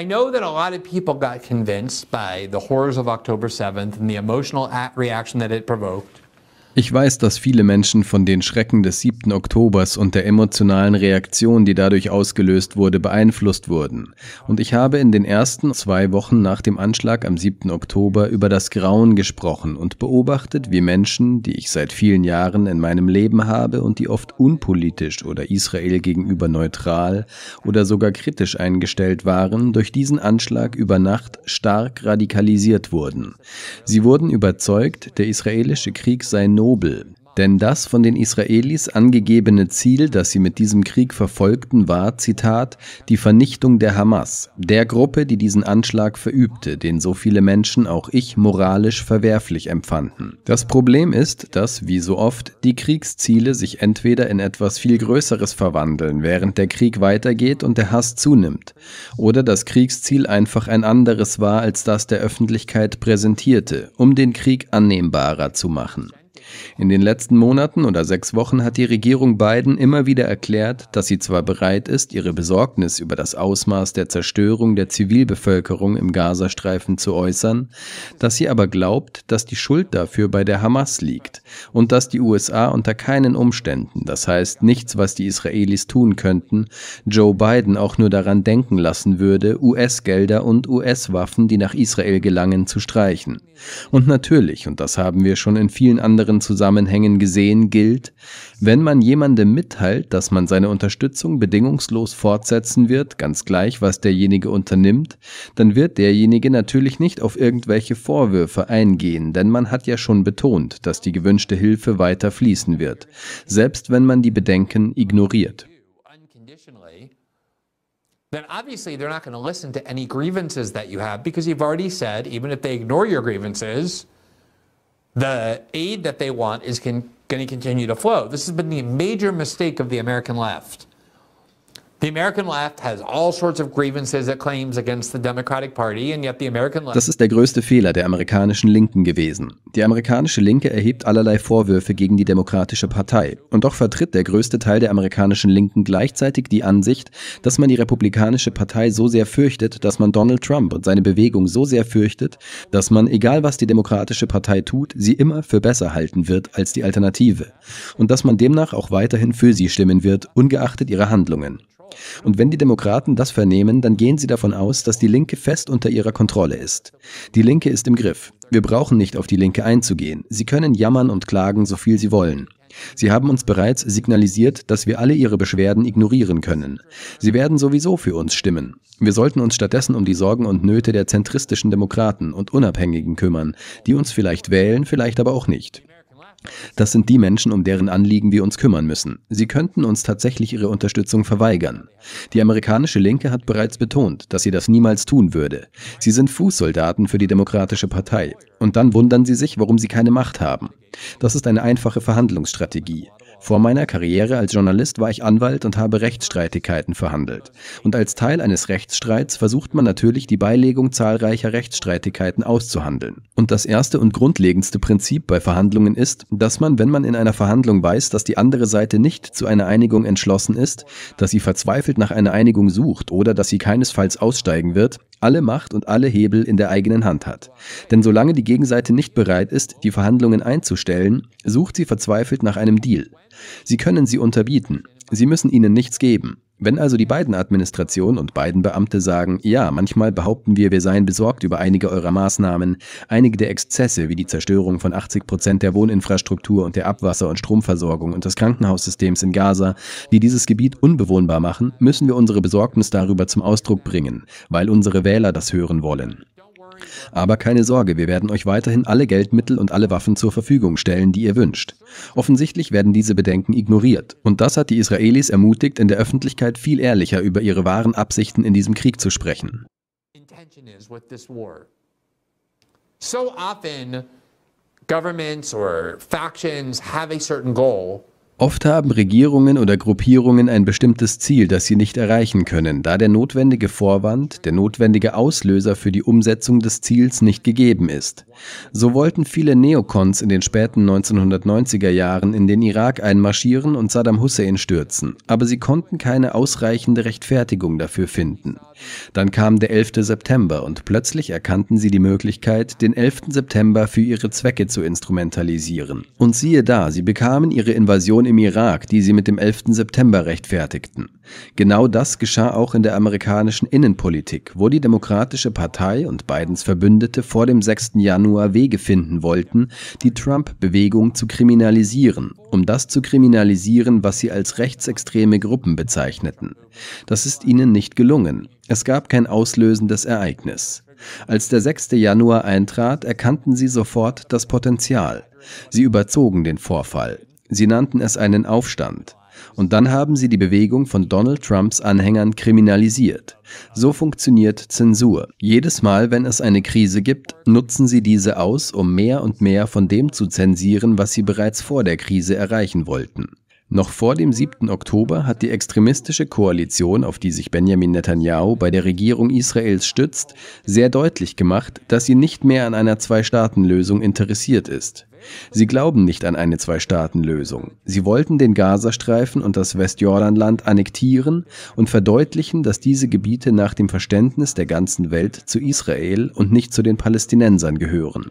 I know that a lot of people got convinced by the horrors of October 7th and the emotional reaction that it provoked Ich weiß, dass viele Menschen von den Schrecken des 7. Oktobers und der emotionalen Reaktion, die dadurch ausgelöst wurde, beeinflusst wurden. Und ich habe in den ersten zwei Wochen nach dem Anschlag am 7. Oktober über das Grauen gesprochen und beobachtet, wie Menschen, die ich seit vielen Jahren in meinem Leben habe und die oft unpolitisch oder Israel gegenüber neutral oder sogar kritisch eingestellt waren, durch diesen Anschlag über Nacht stark radikalisiert wurden. Sie wurden überzeugt, der israelische Krieg sei notwendig nobel, denn das von den Israelis angegebene Ziel, das sie mit diesem Krieg verfolgten, war, Zitat, die Vernichtung der Hamas, der Gruppe, die diesen Anschlag verübte, den so viele Menschen, auch ich, moralisch verwerflich empfanden. Das Problem ist, dass, wie so oft, die Kriegsziele sich entweder in etwas viel Größeres verwandeln, während der Krieg weitergeht und der Hass zunimmt, oder das Kriegsziel einfach ein anderes war, als das der Öffentlichkeit präsentierte, um den Krieg annehmbarer zu machen. In den letzten Monaten oder sechs Wochen hat die Regierung Biden immer wieder erklärt, dass sie zwar bereit ist, ihre Besorgnis über das Ausmaß der Zerstörung der Zivilbevölkerung im Gazastreifen zu äußern, dass sie aber glaubt, dass die Schuld dafür bei der Hamas liegt und dass die USA unter keinen Umständen, das heißt nichts, was die Israelis tun könnten, Joe Biden auch nur daran denken lassen würde, US-Gelder und US-Waffen, die nach Israel gelangen, zu streichen. Und natürlich, und das haben wir schon in vielen anderen anderen Zusammenhängen gesehen gilt, wenn man jemandem mitteilt, dass man seine Unterstützung bedingungslos fortsetzen wird, ganz gleich, was derjenige unternimmt, dann wird derjenige natürlich nicht auf irgendwelche Vorwürfe eingehen, denn man hat ja schon betont, dass die gewünschte Hilfe weiter fließen wird, selbst wenn man die Bedenken ignoriert. then obviously they're not going to listen to any grievances that you have because you've already said, even if they ignore your grievances, the aid that they want is con- going to continue to flow. This has been the major mistake of the American left Das ist der größte Fehler der amerikanischen Linken gewesen. Die amerikanische Linke erhebt allerlei Vorwürfe gegen die Demokratische Partei. Und doch vertritt der größte Teil der amerikanischen Linken gleichzeitig die Ansicht, dass man die Republikanische Partei so sehr fürchtet, dass man Donald Trump und seine Bewegung so sehr fürchtet, dass man, egal was die Demokratische Partei tut, sie immer für besser halten wird als die Alternative. Und dass man demnach auch weiterhin für sie stimmen wird, ungeachtet ihrer Handlungen. Und wenn die Demokraten das vernehmen, dann gehen sie davon aus, dass die Linke fest unter ihrer Kontrolle ist. Die Linke ist im Griff. Wir brauchen nicht auf die Linke einzugehen. Sie können jammern und klagen, so viel sie wollen. Sie haben uns bereits signalisiert, dass wir alle ihre Beschwerden ignorieren können. Sie werden sowieso für uns stimmen. Wir sollten uns stattdessen um die Sorgen und Nöte der zentristischen Demokraten und Unabhängigen kümmern, die uns vielleicht wählen, vielleicht aber auch nicht. Das sind die Menschen, um deren Anliegen wir uns kümmern müssen. Sie könnten uns tatsächlich ihre Unterstützung verweigern. Die amerikanische Linke hat bereits betont, dass sie das niemals tun würde. Sie sind Fußsoldaten für die Demokratische Partei. Und dann wundern sie sich, warum sie keine Macht haben. Das ist eine einfache Verhandlungsstrategie. Vor meiner Karriere als Journalist war ich Anwalt und habe Rechtsstreitigkeiten verhandelt. Und als Teil eines Rechtsstreits versucht man natürlich die Beilegung zahlreicher Rechtsstreitigkeiten auszuhandeln. Und das erste und grundlegendste Prinzip bei Verhandlungen ist, dass man, wenn man in einer Verhandlung weiß, dass die andere Seite nicht zu einer Einigung entschlossen ist, dass sie verzweifelt nach einer Einigung sucht oder dass sie keinesfalls aussteigen wird, alle Macht und alle Hebel in der eigenen Hand hat. Denn solange die Gegenseite nicht bereit ist, die Verhandlungen einzustellen, sucht sie verzweifelt nach einem Deal. Sie können sie unterbieten. Sie müssen ihnen nichts geben. Wenn also die beiden Administration und beiden Beamte sagen, ja, manchmal behaupten wir, wir seien besorgt über einige eurer Maßnahmen, einige der Exzesse wie die Zerstörung von 80 Prozent der Wohninfrastruktur und der Abwasser- und Stromversorgung und des Krankenhaussystems in Gaza, die dieses Gebiet unbewohnbar machen, müssen wir unsere Besorgnis darüber zum Ausdruck bringen, weil unsere Wähler das hören wollen. Aber keine Sorge, wir werden euch weiterhin alle Geldmittel und alle Waffen zur Verfügung stellen, die ihr wünscht. Offensichtlich werden diese Bedenken ignoriert. Und das hat die Israelis ermutigt, in der Öffentlichkeit viel ehrlicher über ihre wahren Absichten in diesem Krieg zu sprechen. So often governments or factions have a certain goal. Oft haben Regierungen oder Gruppierungen ein bestimmtes Ziel, das sie nicht erreichen können, da der notwendige Vorwand, der notwendige Auslöser für die Umsetzung des Ziels nicht gegeben ist. So wollten viele Neokons in den späten 1990er Jahren in den Irak einmarschieren und Saddam Hussein stürzen, aber sie konnten keine ausreichende Rechtfertigung dafür finden. Dann kam der 11. September und plötzlich erkannten sie die Möglichkeit, den 11. September für ihre Zwecke zu instrumentalisieren. Und siehe da, sie bekamen ihre Invasion im Irak, die sie mit dem 11. September rechtfertigten. Genau das geschah auch in der amerikanischen Innenpolitik, wo die Demokratische Partei und Bidens Verbündete vor dem 6. Januar Wege finden wollten, die Trump-Bewegung zu kriminalisieren, um das zu kriminalisieren, was sie als rechtsextreme Gruppen bezeichneten. Das ist ihnen nicht gelungen. Es gab kein auslösendes Ereignis. Als der 6. Januar eintrat, erkannten sie sofort das Potenzial. Sie überzogen den Vorfall. Sie nannten es einen Aufstand. Und dann haben sie die Bewegung von Donald Trumps Anhängern kriminalisiert. So funktioniert Zensur. Jedes Mal, wenn es eine Krise gibt, nutzen sie diese aus, um mehr und mehr von dem zu zensieren, was sie bereits vor der Krise erreichen wollten. Noch vor dem 7. Oktober hat die extremistische Koalition, auf die sich Benjamin Netanyahu bei der Regierung Israels stützt, sehr deutlich gemacht, dass sie nicht mehr an einer Zwei-Staaten-Lösung interessiert ist. Sie glauben nicht an eine Zwei-Staaten-Lösung. Sie wollten den Gazastreifen und das Westjordanland annektieren und verdeutlichen, dass diese Gebiete nach dem Verständnis der ganzen Welt zu Israel und nicht zu den Palästinensern gehören.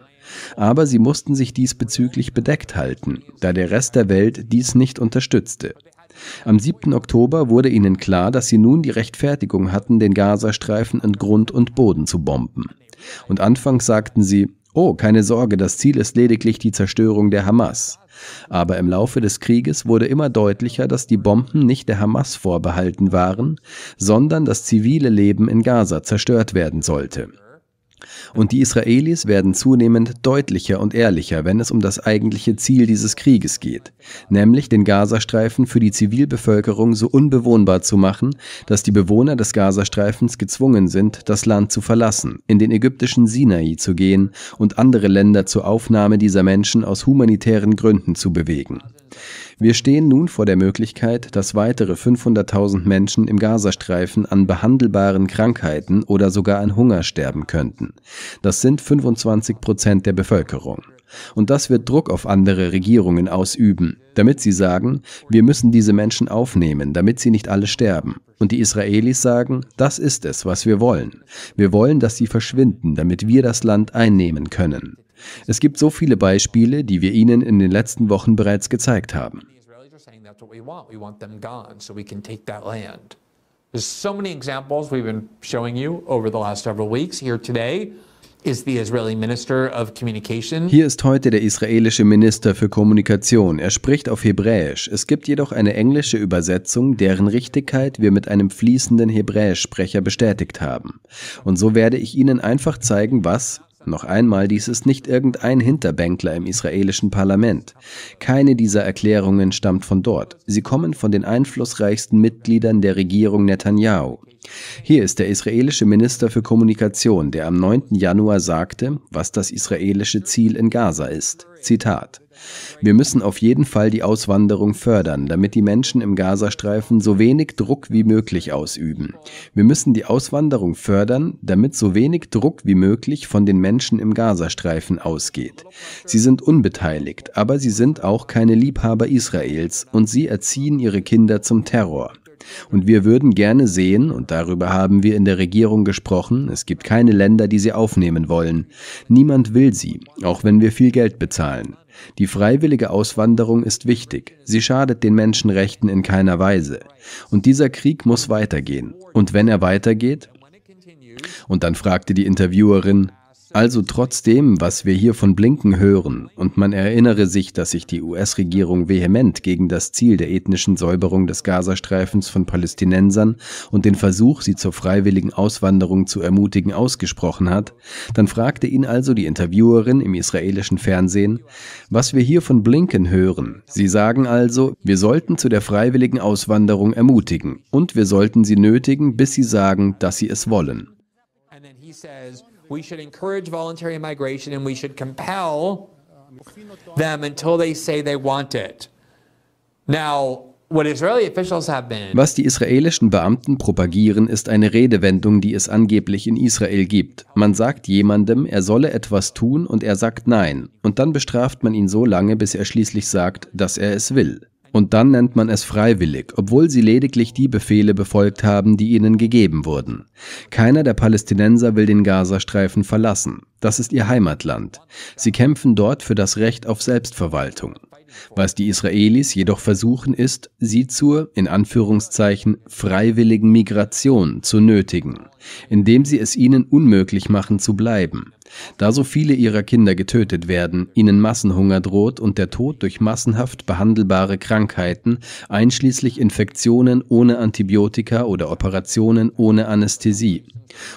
Aber sie mussten sich diesbezüglich bedeckt halten, da der Rest der Welt dies nicht unterstützte. Am 7. Oktober wurde ihnen klar, dass sie nun die Rechtfertigung hatten, den Gazastreifen in Grund und Boden zu bomben. Und anfangs sagten sie, Oh, keine Sorge, das Ziel ist lediglich die Zerstörung der Hamas. Aber im Laufe des Krieges wurde immer deutlicher, dass die Bomben nicht der Hamas vorbehalten waren, sondern das zivile Leben in Gaza zerstört werden sollte. Und die Israelis werden zunehmend deutlicher und ehrlicher, wenn es um das eigentliche Ziel dieses Krieges geht, nämlich den Gazastreifen für die Zivilbevölkerung so unbewohnbar zu machen, dass die Bewohner des Gazastreifens gezwungen sind, das Land zu verlassen, in den ägyptischen Sinai zu gehen und andere Länder zur Aufnahme dieser Menschen aus humanitären Gründen zu bewegen. Wir stehen nun vor der Möglichkeit, dass weitere 500.000 Menschen im Gazastreifen an behandelbaren Krankheiten oder sogar an Hunger sterben könnten. Das sind 25 Prozent der Bevölkerung. Und das wird Druck auf andere Regierungen ausüben, damit sie sagen, wir müssen diese Menschen aufnehmen, damit sie nicht alle sterben. Und die Israelis sagen, das ist es, was wir wollen. Wir wollen, dass sie verschwinden, damit wir das Land einnehmen können. Es gibt so viele Beispiele, die wir Ihnen in den letzten Wochen bereits gezeigt haben. Hier ist heute der israelische Minister für Kommunikation. Er spricht auf Hebräisch. Es gibt jedoch eine englische Übersetzung, deren Richtigkeit wir mit einem fließenden Hebräischsprecher bestätigt haben. Und so werde ich Ihnen einfach zeigen, was, noch einmal, dies ist nicht irgendein Hinterbänkler im israelischen Parlament. Keine dieser Erklärungen stammt von dort. Sie kommen von den einflussreichsten Mitgliedern der Regierung Netanyahu. Hier ist der israelische Minister für Kommunikation, der am 9. Januar sagte, was das israelische Ziel in Gaza ist. Zitat. Wir müssen auf jeden Fall die Auswanderung fördern, damit die Menschen im Gazastreifen so wenig Druck wie möglich ausüben. Wir müssen die Auswanderung fördern, damit so wenig Druck wie möglich von den Menschen im Gazastreifen ausgeht. Sie sind unbeteiligt, aber sie sind auch keine Liebhaber Israels und sie erziehen ihre Kinder zum Terror. Und wir würden gerne sehen, und darüber haben wir in der Regierung gesprochen, es gibt keine Länder, die sie aufnehmen wollen. Niemand will sie, auch wenn wir viel Geld bezahlen. Die freiwillige Auswanderung ist wichtig. Sie schadet den Menschenrechten in keiner Weise. Und dieser Krieg muss weitergehen. Und wenn er weitergeht, und dann fragte die Interviewerin, also trotzdem, was wir hier von Blinken hören, und man erinnere sich, dass sich die US-Regierung vehement gegen das Ziel der ethnischen Säuberung des Gazastreifens von Palästinensern und den Versuch, sie zur freiwilligen Auswanderung zu ermutigen, ausgesprochen hat, dann fragte ihn also die Interviewerin im israelischen Fernsehen, was wir hier von Blinken hören. Sie sagen also, wir sollten zu der freiwilligen Auswanderung ermutigen und wir sollten sie nötigen, bis sie sagen, dass sie es wollen. And then he says, We should encourage voluntary migration and we should compel them until they say they want it. Now, Was die israelischen Beamten propagieren, ist eine Redewendung, die es angeblich in Israel gibt. Man sagt jemandem, er solle etwas tun und er sagt nein. Und dann bestraft man ihn so lange, bis er schließlich sagt, dass er es will. Und dann nennt man es freiwillig, obwohl sie lediglich die Befehle befolgt haben, die ihnen gegeben wurden. Keiner der Palästinenser will den Gazastreifen verlassen. Das ist ihr Heimatland. Sie kämpfen dort für das Recht auf Selbstverwaltung. Was die Israelis jedoch versuchen ist, sie zur, in Anführungszeichen, freiwilligen Migration zu nötigen, indem sie es ihnen unmöglich machen zu bleiben. Da so viele ihrer Kinder getötet werden, ihnen Massenhunger droht und der Tod durch massenhaft behandelbare Krankheiten, einschließlich Infektionen ohne Antibiotika oder Operationen ohne Anästhesie.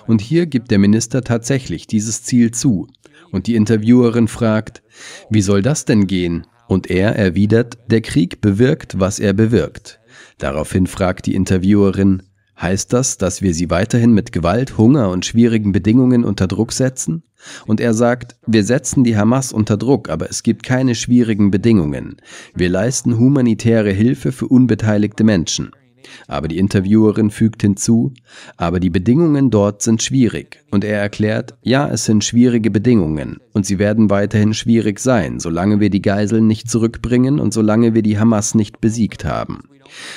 Und hier gibt der Minister tatsächlich dieses Ziel zu. Und die Interviewerin fragt, wie soll das denn gehen? Und er erwidert, der Krieg bewirkt, was er bewirkt. Daraufhin fragt die Interviewerin, heißt das, dass wir sie weiterhin mit Gewalt, Hunger und schwierigen Bedingungen unter Druck setzen? Und er sagt, wir setzen die Hamas unter Druck, aber es gibt keine schwierigen Bedingungen. Wir leisten humanitäre Hilfe für unbeteiligte Menschen. Aber die Interviewerin fügt hinzu, aber die Bedingungen dort sind schwierig. Und er erklärt, ja, es sind schwierige Bedingungen und sie werden weiterhin schwierig sein, solange wir die Geiseln nicht zurückbringen und solange wir die Hamas nicht besiegt haben.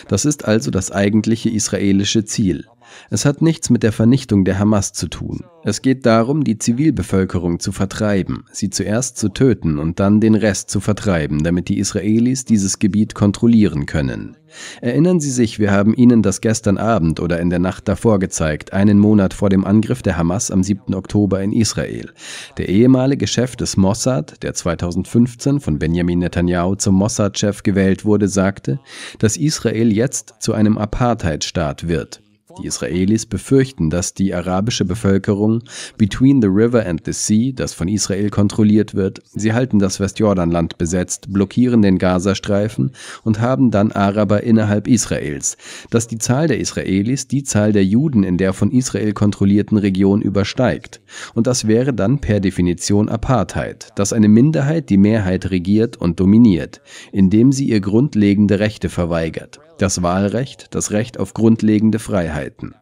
Das ist also das eigentliche israelische Ziel. Es hat nichts mit der Vernichtung der Hamas zu tun. Es geht darum, die Zivilbevölkerung zu vertreiben, sie zuerst zu töten und dann den Rest zu vertreiben, damit die Israelis dieses Gebiet kontrollieren können. Erinnern Sie sich, wir haben Ihnen das gestern Abend oder in der Nacht davor gezeigt, einen Monat vor dem Angriff der Hamas am 7. Oktober in Israel. Der ehemalige Chef des Mossad, der 2015 von Benjamin Netanyahu zum Mossad-Chef gewählt wurde, sagte, dass Israel jetzt zu einem Apartheid-Staat wird. Die Israelis befürchten, dass die arabische Bevölkerung Between the River and the Sea, das von Israel kontrolliert wird, sie halten das Westjordanland besetzt, blockieren den Gazastreifen und haben dann Araber innerhalb Israels, dass die Zahl der Israelis die Zahl der Juden in der von Israel kontrollierten Region übersteigt. Und das wäre dann per Definition Apartheid, dass eine Minderheit die Mehrheit regiert und dominiert, indem sie ihr grundlegende Rechte verweigert. Das Wahlrecht, das Recht auf grundlegende Freiheiten.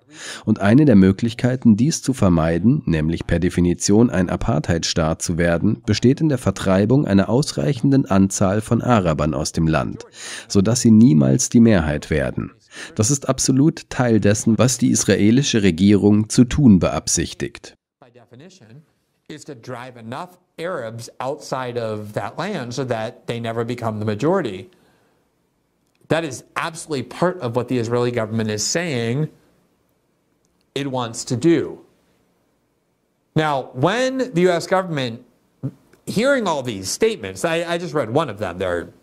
Und eine der Möglichkeiten, dies zu vermeiden, nämlich per Definition ein Apartheidstaat zu werden, besteht in der Vertreibung einer ausreichenden Anzahl von Arabern aus dem Land, sodass sie niemals die Mehrheit werden. Das ist absolut Teil dessen, was die israelische Regierung zu tun beabsichtigt. Arabs outside of that land so that they never become the majority. That is absolutely part of what the Israeli government is saying it wants to do. Now, when the US government, hearing all these statements, I, I just read one of them, there are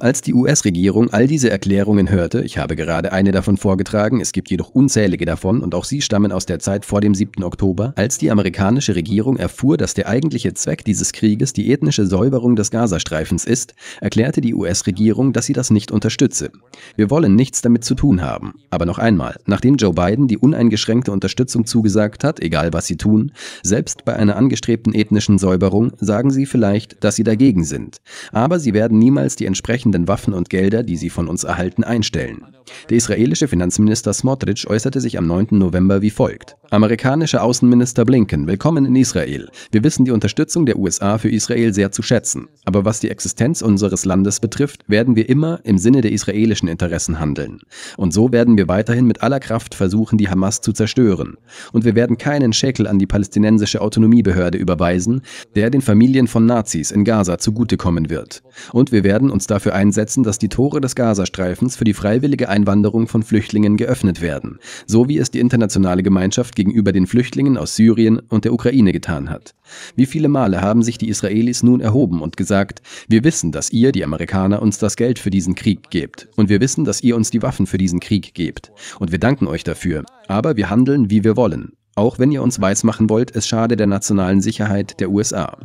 Als die US-Regierung all diese Erklärungen hörte, ich habe gerade eine davon vorgetragen, es gibt jedoch unzählige davon und auch sie stammen aus der Zeit vor dem 7. Oktober, als die amerikanische Regierung erfuhr, dass der eigentliche Zweck dieses Krieges die ethnische Säuberung des Gazastreifens ist, erklärte die US-Regierung, dass sie das nicht unterstütze. Wir wollen nichts damit zu tun haben. Aber noch einmal, nachdem Joe Biden die uneingeschränkte Unterstützung zugesagt hat, egal was sie tun, selbst bei einer angestrebten ethnischen Säuberung, sagen sie vielleicht, dass sie dagegen sind. Aber sie werden niemals niemals die entsprechenden Waffen und Gelder, die sie von uns erhalten, einstellen. Der israelische Finanzminister Smotrich äußerte sich am 9. November wie folgt. Amerikanischer Außenminister Blinken, willkommen in Israel. Wir wissen die Unterstützung der USA für Israel sehr zu schätzen. Aber was die Existenz unseres Landes betrifft, werden wir immer im Sinne der israelischen Interessen handeln. Und so werden wir weiterhin mit aller Kraft versuchen, die Hamas zu zerstören. Und wir werden keinen Schäkel an die palästinensische Autonomiebehörde überweisen, der den Familien von Nazis in Gaza zugutekommen wird. Und wir werden uns dafür einsetzen, dass die Tore des Gazastreifens für die freiwillige Einwanderung von Flüchtlingen geöffnet werden, so wie es die internationale Gemeinschaft gegenüber den Flüchtlingen aus Syrien und der Ukraine getan hat. Wie viele Male haben sich die Israelis nun erhoben und gesagt, wir wissen, dass ihr, die Amerikaner, uns das Geld für diesen Krieg gebt. Und wir wissen, dass ihr uns die Waffen für diesen Krieg gebt. Und wir danken euch dafür. Aber wir handeln, wie wir wollen. Auch wenn ihr uns weismachen wollt, es schade der nationalen Sicherheit der USA.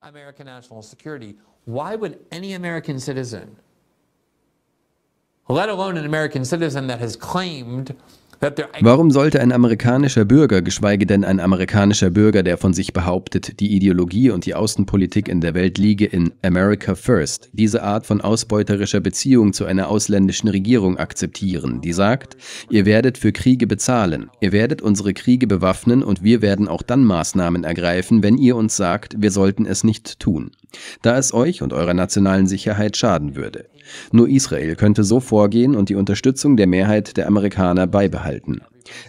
American national security. Why would any American citizen, let alone an American citizen that has claimed Warum sollte ein amerikanischer Bürger, geschweige denn ein amerikanischer Bürger, der von sich behauptet, die Ideologie und die Außenpolitik in der Welt liege in America First, diese Art von ausbeuterischer Beziehung zu einer ausländischen Regierung akzeptieren, die sagt, ihr werdet für Kriege bezahlen, ihr werdet unsere Kriege bewaffnen und wir werden auch dann Maßnahmen ergreifen, wenn ihr uns sagt, wir sollten es nicht tun, da es euch und eurer nationalen Sicherheit schaden würde. Nur Israel könnte so vorgehen und die Unterstützung der Mehrheit der Amerikaner beibehalten halten.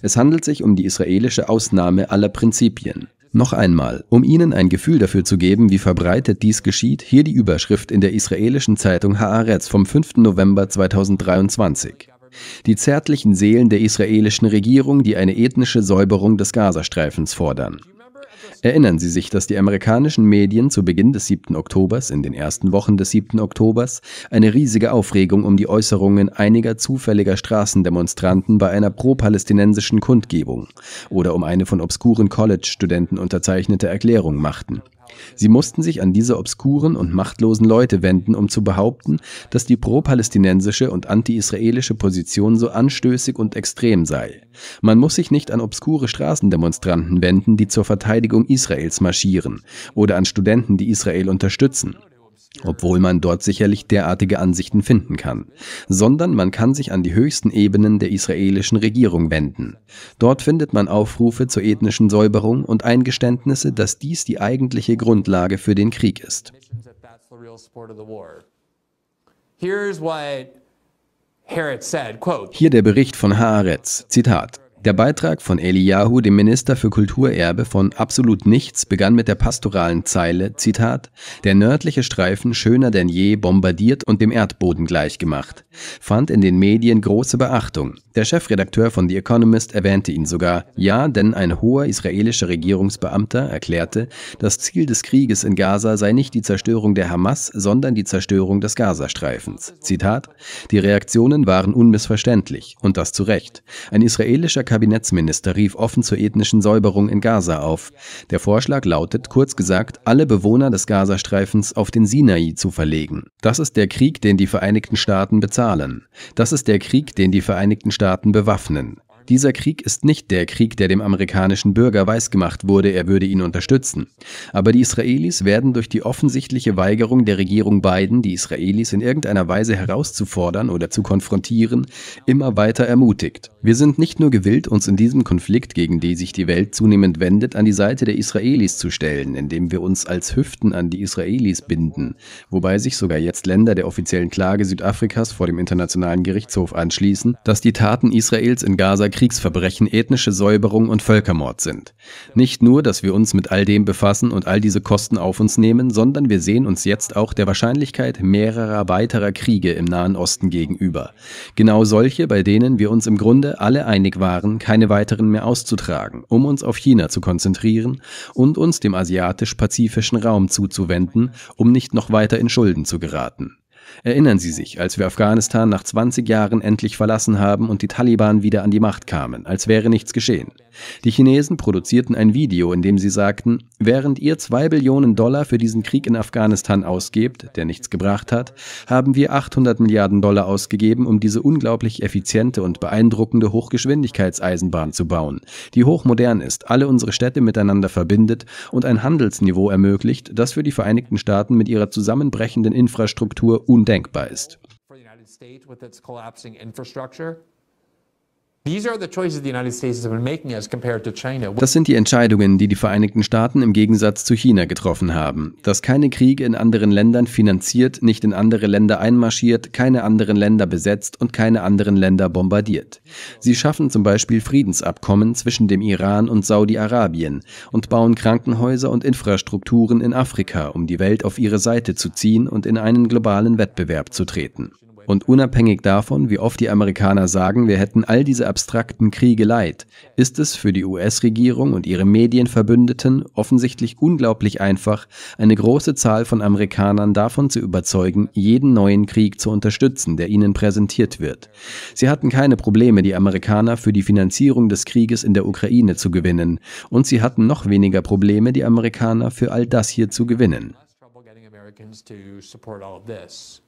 Es handelt sich um die israelische Ausnahme aller Prinzipien. Noch einmal, um Ihnen ein Gefühl dafür zu geben, wie verbreitet dies geschieht, hier die Überschrift in der israelischen Zeitung Haaretz vom 5. November 2023. Die zärtlichen Seelen der israelischen Regierung, die eine ethnische Säuberung des Gazastreifens fordern. Erinnern Sie sich, dass die amerikanischen Medien zu Beginn des 7. Oktobers, in den ersten Wochen des 7. Oktobers, eine riesige Aufregung um die Äußerungen einiger zufälliger Straßendemonstranten bei einer pro-palästinensischen Kundgebung oder um eine von obskuren College-Studenten unterzeichnete Erklärung machten. Sie mussten sich an diese obskuren und machtlosen Leute wenden, um zu behaupten, dass die pro-palästinensische und anti-israelische Position so anstößig und extrem sei. Man muss sich nicht an obskure Straßendemonstranten wenden, die zur Verteidigung Israels marschieren, oder an Studenten, die Israel unterstützen obwohl man dort sicherlich derartige Ansichten finden kann, sondern man kann sich an die höchsten Ebenen der israelischen Regierung wenden. Dort findet man Aufrufe zur ethnischen Säuberung und Eingeständnisse, dass dies die eigentliche Grundlage für den Krieg ist. Hier der Bericht von Haaretz, Zitat. Der Beitrag von Eliyahu, dem Minister für Kulturerbe, von absolut nichts begann mit der pastoralen Zeile, Zitat, der nördliche Streifen schöner denn je bombardiert und dem Erdboden gleichgemacht, fand in den Medien große Beachtung. Der Chefredakteur von The Economist erwähnte ihn sogar, ja, denn ein hoher israelischer Regierungsbeamter erklärte, das Ziel des Krieges in Gaza sei nicht die Zerstörung der Hamas, sondern die Zerstörung des Gazastreifens. Zitat, die Reaktionen waren unmissverständlich, und das zu Recht. Ein israelischer Kabinettsminister rief offen zur ethnischen Säuberung in Gaza auf. Der Vorschlag lautet, kurz gesagt, alle Bewohner des Gazastreifens auf den Sinai zu verlegen. Das ist der Krieg, den die Vereinigten Staaten bezahlen. Das ist der Krieg, den die Vereinigten Staaten bewaffnen dieser Krieg ist nicht der Krieg, der dem amerikanischen Bürger weisgemacht wurde, er würde ihn unterstützen. Aber die Israelis werden durch die offensichtliche Weigerung der Regierung Biden, die Israelis in irgendeiner Weise herauszufordern oder zu konfrontieren, immer weiter ermutigt. Wir sind nicht nur gewillt, uns in diesem Konflikt, gegen den sich die Welt zunehmend wendet, an die Seite der Israelis zu stellen, indem wir uns als Hüften an die Israelis binden, wobei sich sogar jetzt Länder der offiziellen Klage Südafrikas vor dem Internationalen Gerichtshof anschließen, dass die Taten Israels in Gaza Kriegsverbrechen ethnische Säuberung und Völkermord sind. Nicht nur, dass wir uns mit all dem befassen und all diese Kosten auf uns nehmen, sondern wir sehen uns jetzt auch der Wahrscheinlichkeit mehrerer weiterer Kriege im Nahen Osten gegenüber. Genau solche, bei denen wir uns im Grunde alle einig waren, keine weiteren mehr auszutragen, um uns auf China zu konzentrieren und uns dem asiatisch-pazifischen Raum zuzuwenden, um nicht noch weiter in Schulden zu geraten. Erinnern Sie sich, als wir Afghanistan nach 20 Jahren endlich verlassen haben und die Taliban wieder an die Macht kamen, als wäre nichts geschehen. Die Chinesen produzierten ein Video, in dem sie sagten, während ihr 2 Billionen Dollar für diesen Krieg in Afghanistan ausgebt, der nichts gebracht hat, haben wir 800 Milliarden Dollar ausgegeben, um diese unglaublich effiziente und beeindruckende Hochgeschwindigkeitseisenbahn zu bauen, die hochmodern ist, alle unsere Städte miteinander verbindet und ein Handelsniveau ermöglicht, das für die Vereinigten Staaten mit ihrer zusammenbrechenden Infrastruktur undenkbar ist. Das sind die Entscheidungen, die die Vereinigten Staaten im Gegensatz zu China getroffen haben, dass keine Kriege in anderen Ländern finanziert, nicht in andere Länder einmarschiert, keine anderen Länder besetzt und keine anderen Länder bombardiert. Sie schaffen zum Beispiel Friedensabkommen zwischen dem Iran und Saudi-Arabien und bauen Krankenhäuser und Infrastrukturen in Afrika, um die Welt auf ihre Seite zu ziehen und in einen globalen Wettbewerb zu treten. Und unabhängig davon, wie oft die Amerikaner sagen, wir hätten all diese abstrakten Kriege leid, ist es für die US-Regierung und ihre Medienverbündeten offensichtlich unglaublich einfach, eine große Zahl von Amerikanern davon zu überzeugen, jeden neuen Krieg zu unterstützen, der ihnen präsentiert wird. Sie hatten keine Probleme, die Amerikaner für die Finanzierung des Krieges in der Ukraine zu gewinnen, und sie hatten noch weniger Probleme, die Amerikaner für all das hier zu gewinnen. to support all of this.